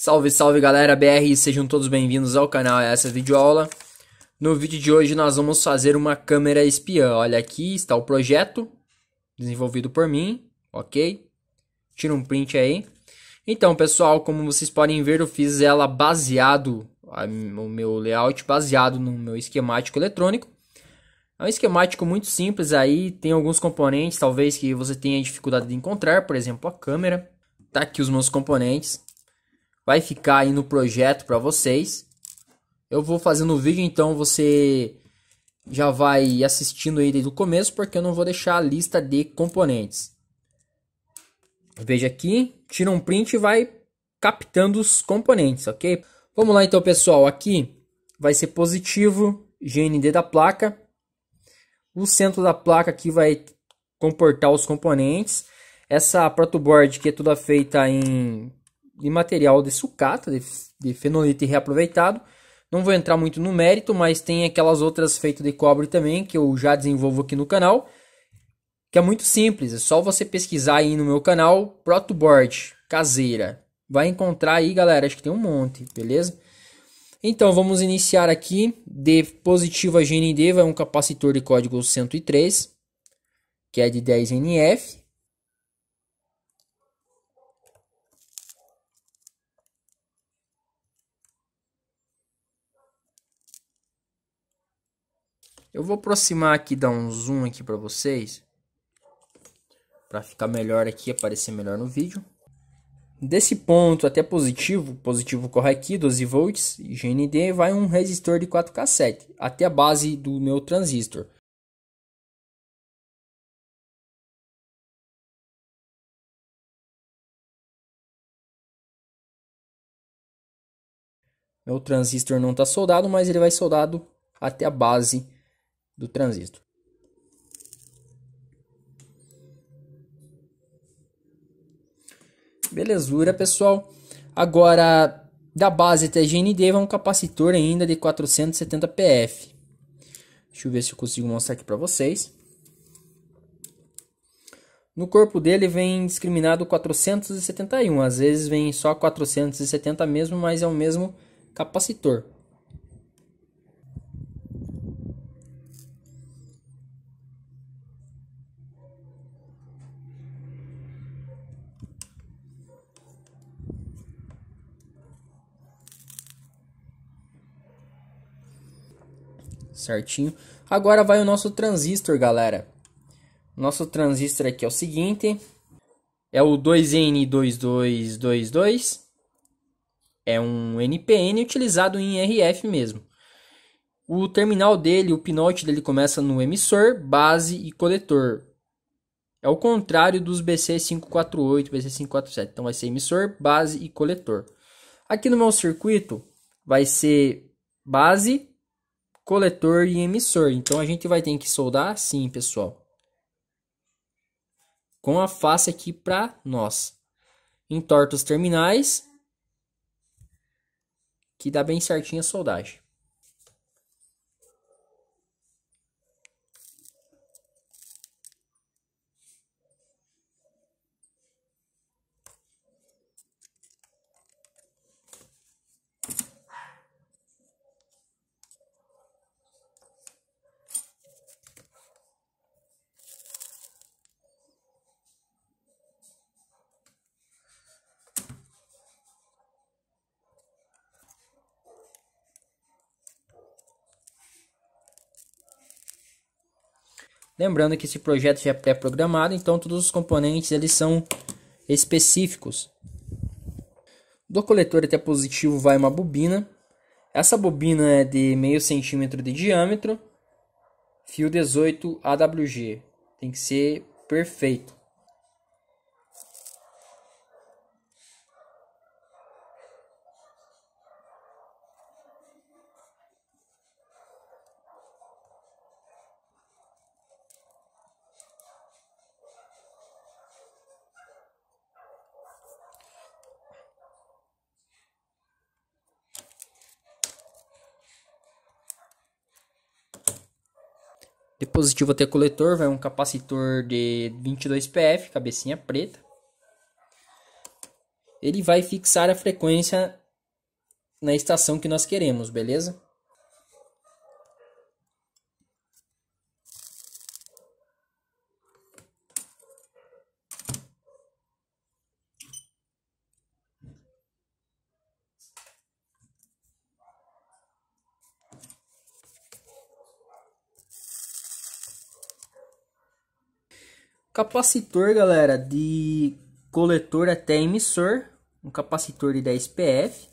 Salve, salve galera BR, sejam todos bem-vindos ao canal essa videoaula. No vídeo de hoje nós vamos fazer uma câmera espiã. Olha aqui está o projeto desenvolvido por mim, ok? Tira um print aí. Então pessoal, como vocês podem ver eu fiz ela baseado, o meu layout baseado no meu esquemático eletrônico. É um esquemático muito simples aí, tem alguns componentes talvez que você tenha dificuldade de encontrar, por exemplo a câmera. Tá aqui os meus componentes vai ficar aí no projeto para vocês. Eu vou fazendo o vídeo, então você já vai assistindo aí desde o começo, porque eu não vou deixar a lista de componentes. Veja aqui, tira um print e vai captando os componentes, ok? Vamos lá então, pessoal. Aqui vai ser positivo, GND da placa. O centro da placa aqui vai comportar os componentes. Essa protoboard que é toda feita em de material de sucata, de, de fenolite reaproveitado. Não vou entrar muito no mérito, mas tem aquelas outras feitas de cobre também, que eu já desenvolvo aqui no canal, que é muito simples, é só você pesquisar aí no meu canal, protoboard caseira. Vai encontrar aí, galera, acho que tem um monte, beleza? Então, vamos iniciar aqui, de positiva GND vai um capacitor de código 103, que é de 10 NF, Eu vou aproximar aqui, dar um zoom aqui para vocês. Para ficar melhor aqui, aparecer melhor no vídeo. Desse ponto até positivo, positivo corre aqui, 12 volts, GND, vai um resistor de 4K7, até a base do meu transistor. Meu transistor não está soldado, mas ele vai soldado até a base do transistor. Belezura, pessoal. Agora, da base até GND, vai um capacitor ainda de 470 PF. Deixa eu ver se eu consigo mostrar aqui para vocês. No corpo dele vem discriminado 471, às vezes vem só 470 mesmo, mas é o mesmo capacitor. certinho. Agora vai o nosso transistor, galera. Nosso transistor aqui é o seguinte. É o 2N2222. É um NPN utilizado em RF mesmo. O terminal dele, o pinote dele começa no emissor, base e coletor. É o contrário dos BC548, BC547. Então vai ser emissor, base e coletor. Aqui no meu circuito vai ser base coletor e emissor. Então a gente vai ter que soldar assim, pessoal. Com a face aqui para nós. Entorta os terminais. Que dá bem certinho a soldagem. Lembrando que esse projeto já é pré-programado, então todos os componentes eles são específicos. Do coletor até positivo vai uma bobina. Essa bobina é de meio centímetro de diâmetro, fio 18 AWG. Tem que ser perfeito. De positivo até coletor vai um capacitor de 22 PF, cabecinha preta. Ele vai fixar a frequência na estação que nós queremos, beleza? Capacitor, galera, de coletor até emissor, um capacitor de 10 PF,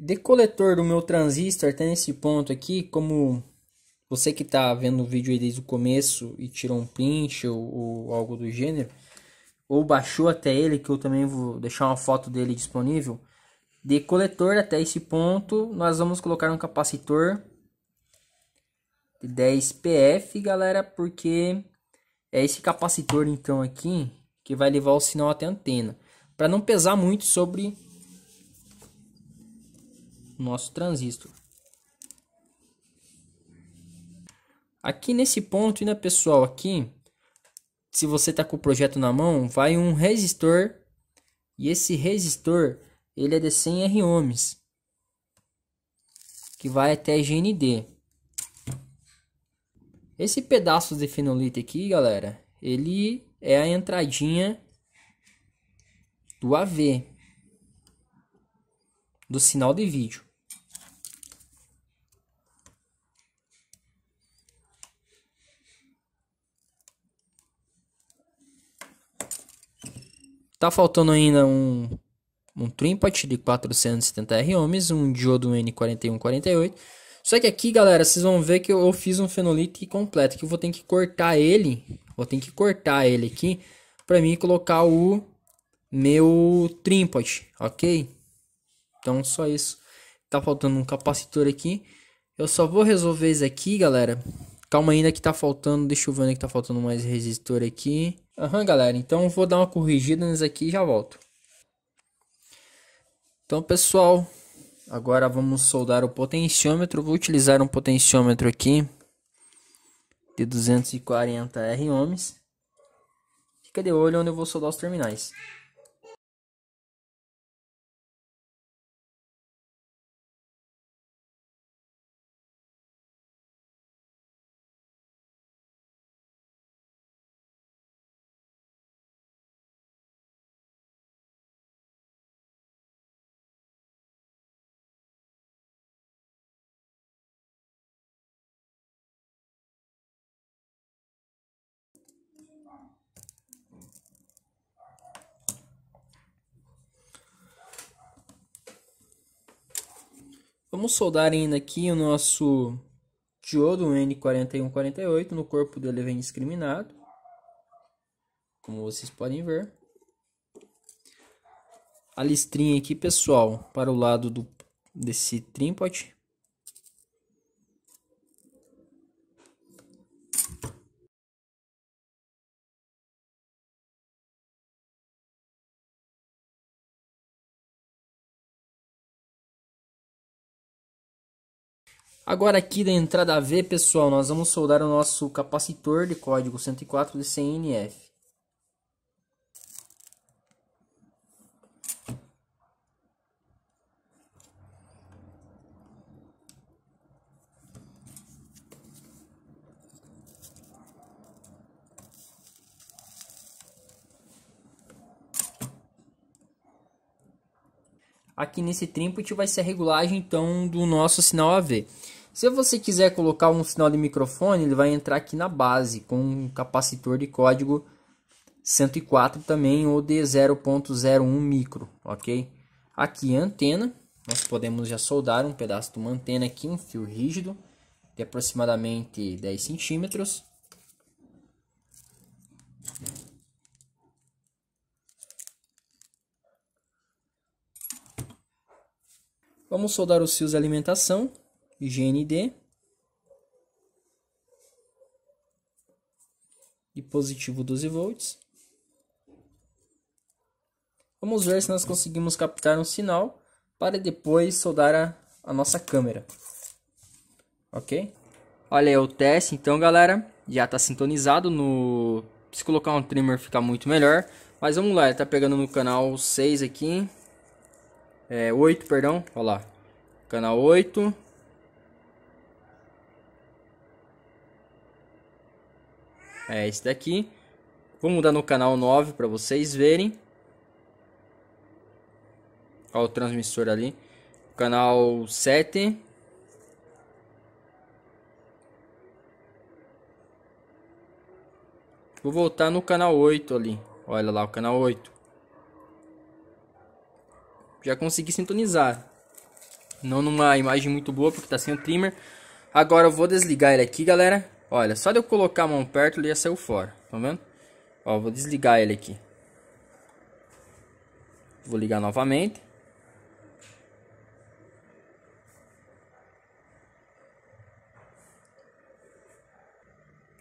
De coletor do meu transistor até nesse ponto aqui, como você que está vendo o vídeo aí desde o começo e tirou um print ou, ou algo do gênero, ou baixou até ele, que eu também vou deixar uma foto dele disponível, de coletor até esse ponto, nós vamos colocar um capacitor de 10 PF, galera, porque é esse capacitor então aqui que vai levar o sinal até a antena, para não pesar muito sobre nosso transistor. Aqui nesse ponto, ainda né, pessoal, aqui, se você está com o projeto na mão, vai um resistor e esse resistor, ele é de 100 R ohms, que vai até GND. Esse pedaço de fenolito aqui, galera, ele é a entradinha do AV, do sinal de vídeo. Tá faltando ainda um, um trimpot de 470R ohms, um diodo N4148. Só que aqui, galera, vocês vão ver que eu, fiz um fenolite completo, que eu vou ter que cortar ele, vou ter que cortar ele aqui, para mim colocar o meu trimpot ok? Então, só isso. Tá faltando um capacitor aqui. Eu só vou resolver isso aqui, galera. Calma ainda que tá faltando, deixa eu ver onde é que tá faltando mais resistor aqui. Aham, uhum, galera. Então vou dar uma corrigida nisso aqui e já volto. Então, pessoal, agora vamos soldar o potenciômetro. Vou utilizar um potenciômetro aqui de 240 R ohms. Fica de olho onde eu vou soldar os terminais. Vamos soldar ainda aqui o nosso diodo N4148 no corpo dele vem discriminado, como vocês podem ver. A listrinha aqui, pessoal, para o lado do, desse trímpode, Agora aqui da entrada V, pessoal, nós vamos soldar o nosso capacitor de código 104 de CNF. aqui nesse trinput vai ser a regulagem então do nosso sinal AV. Se você quiser colocar um sinal de microfone, ele vai entrar aqui na base com um capacitor de código 104 também ou de 0.01 micro, ok? Aqui a antena, nós podemos já soldar um pedaço de uma antena aqui, um fio rígido de aproximadamente 10 centímetros. Vamos soldar os fios de alimentação GND e positivo 12 volts. Vamos ver se nós conseguimos captar um sinal para depois soldar a, a nossa câmera. Ok? Olha aí o teste então galera, já está sintonizado no... Se colocar um trimmer fica muito melhor. Mas vamos lá, está pegando no canal 6 aqui. É, 8, perdão. Olha lá. Canal 8. é esse daqui. Vou mudar no canal 9 para vocês verem. Olha o transmissor ali. Canal 7. Vou voltar no canal 8 ali. Olha lá o canal 8. Já consegui sintonizar. Não numa imagem muito boa porque está sem o trimmer. Agora eu vou desligar ele aqui, galera. Olha, só de eu colocar a mão perto, ele já saiu fora. Tá vendo? Ó, vou desligar ele aqui. Vou ligar novamente.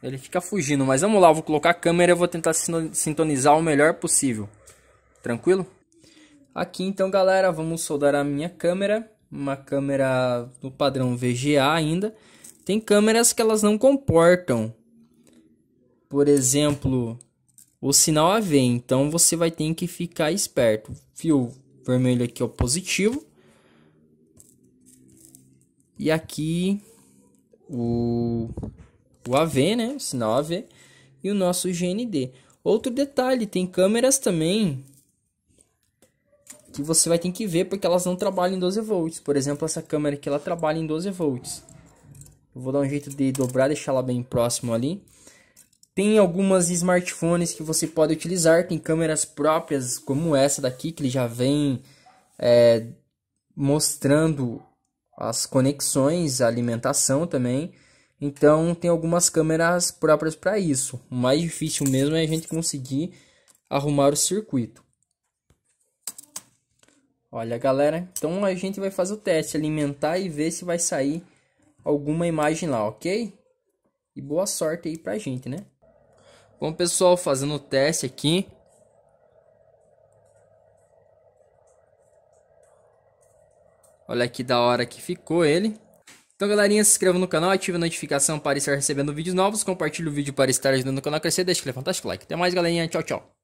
Ele fica fugindo, mas vamos lá, vou colocar a câmera e vou tentar sintonizar o melhor possível. Tranquilo? Aqui então, galera, vamos soldar a minha câmera. Uma câmera do padrão VGA ainda. Tem câmeras que elas não comportam. Por exemplo, o sinal AV. Então você vai ter que ficar esperto. Fio vermelho aqui é o positivo. E aqui o, o AV, né? O sinal AV. E o nosso GND. Outro detalhe, tem câmeras também que você vai ter que ver porque elas não trabalham em 12 volts. Por exemplo, essa câmera aqui ela trabalha em 12 volts. Vou dar um jeito de dobrar, deixar ela bem próximo ali. Tem algumas smartphones que você pode utilizar, tem câmeras próprias como essa daqui, que ele já vem é, mostrando as conexões, a alimentação também. Então tem algumas câmeras próprias para isso. O mais difícil mesmo é a gente conseguir arrumar o circuito. Olha galera, então a gente vai fazer o teste, alimentar e ver se vai sair alguma imagem lá, ok? E boa sorte aí pra gente, né? Bom, pessoal, fazendo o teste aqui. Olha que da hora que ficou ele. Então, galerinha, se inscreva no canal, ative a notificação para estar recebendo vídeos novos, compartilhe o vídeo para estar ajudando o canal a crescer, deixa aquele fantástico like. Até mais, galerinha. Tchau, tchau.